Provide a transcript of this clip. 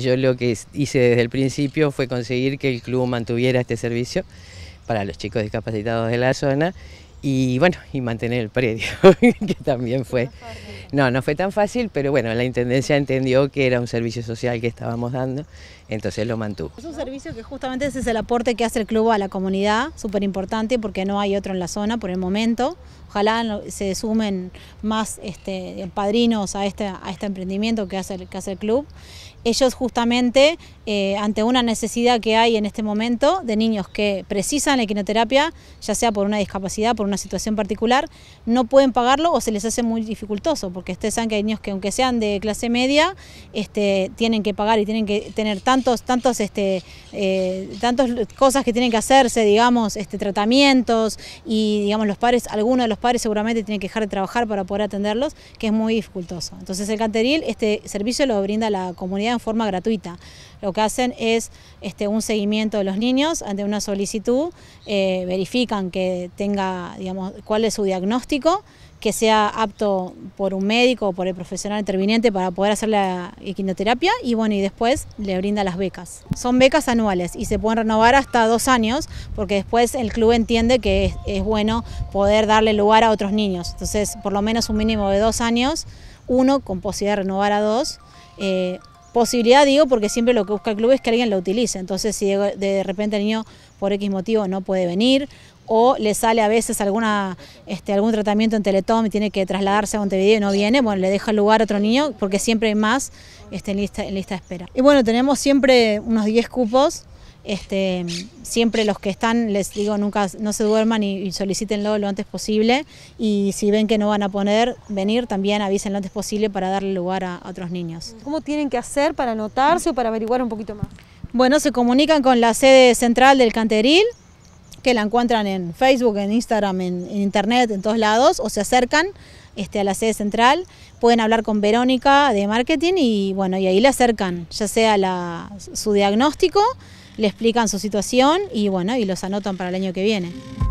Yo lo que hice desde el principio fue conseguir que el club mantuviera este servicio para los chicos discapacitados de la zona y bueno, y mantener el predio, que también fue. No, no fue tan fácil, pero bueno, la Intendencia entendió que era un servicio social que estábamos dando, entonces lo mantuvo. Es un servicio que justamente ese es el aporte que hace el club a la comunidad, súper importante porque no hay otro en la zona por el momento. Ojalá se sumen más este, padrinos a este, a este emprendimiento que hace, el, que hace el club. Ellos justamente, eh, ante una necesidad que hay en este momento de niños que precisan la quinoterapia ya sea por una discapacidad, por una una situación particular, no pueden pagarlo o se les hace muy dificultoso, porque ustedes saben que hay niños que aunque sean de clase media, este, tienen que pagar y tienen que tener tantos, tantos, este, eh, tantas cosas que tienen que hacerse, digamos, este, tratamientos y, digamos, los padres, algunos de los padres seguramente tienen que dejar de trabajar para poder atenderlos, que es muy dificultoso. Entonces el Canteril, este servicio lo brinda la comunidad en forma gratuita lo que hacen es este, un seguimiento de los niños ante una solicitud, eh, verifican que tenga, digamos, cuál es su diagnóstico, que sea apto por un médico o por el profesional interviniente para poder hacer la equinoterapia y bueno, y después le brinda las becas. Son becas anuales y se pueden renovar hasta dos años porque después el club entiende que es, bueno poder darle lugar a otros niños. Entonces, por lo menos un mínimo de dos años, uno con posibilidad de renovar a dos. Eh, posibilidad, digo, porque siempre lo que busca el club es que alguien lo utilice. Entonces, si de, repente el niño por X motivo no puede venir o le sale a veces alguna, este, algún tratamiento en Teletón y tiene que trasladarse a Montevideo y no viene, bueno, le deja el lugar a otro niño porque siempre hay más este, en, lista, en lista de espera. Y bueno, tenemos siempre unos 10 cupos este, siempre los que están, les digo, nunca no se duerman y, solicitenlo lo antes posible. Y si ven que no van a poder venir, también avisen lo antes posible para darle lugar a, otros niños. ¿Cómo tienen que hacer para anotarse o para averiguar un poquito más? Bueno, se comunican con la sede central del Canteril, que la encuentran en Facebook, en Instagram, en, Internet, en todos lados, o se acercan este, a la sede central, pueden hablar con Verónica de marketing y bueno, y ahí le acercan ya sea su diagnóstico, le explican su situación y bueno, y los anotan para el año que viene.